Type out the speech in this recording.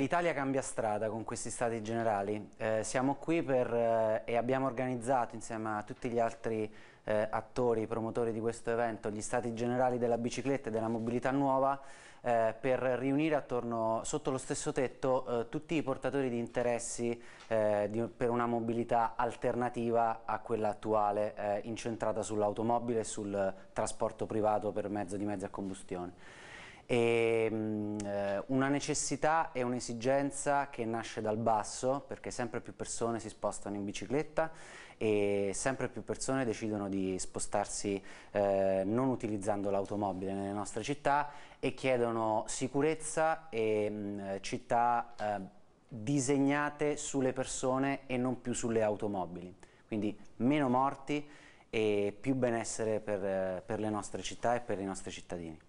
L'Italia cambia strada con questi stati generali, eh, siamo qui per, eh, e abbiamo organizzato insieme a tutti gli altri eh, attori, promotori di questo evento, gli stati generali della bicicletta e della mobilità nuova eh, per riunire attorno, sotto lo stesso tetto eh, tutti i portatori di interessi eh, di, per una mobilità alternativa a quella attuale incentrata sull'automobile e sul trasporto privato per mezzo di mezzi a combustione e um, eh, una necessità e un'esigenza che nasce dal basso perché sempre più persone si spostano in bicicletta e sempre più persone decidono di spostarsi eh, non utilizzando l'automobile nelle nostre città e chiedono sicurezza e um, città eh, disegnate sulle persone e non più sulle automobili quindi meno morti e più benessere per, eh, per le nostre città e per i nostri cittadini.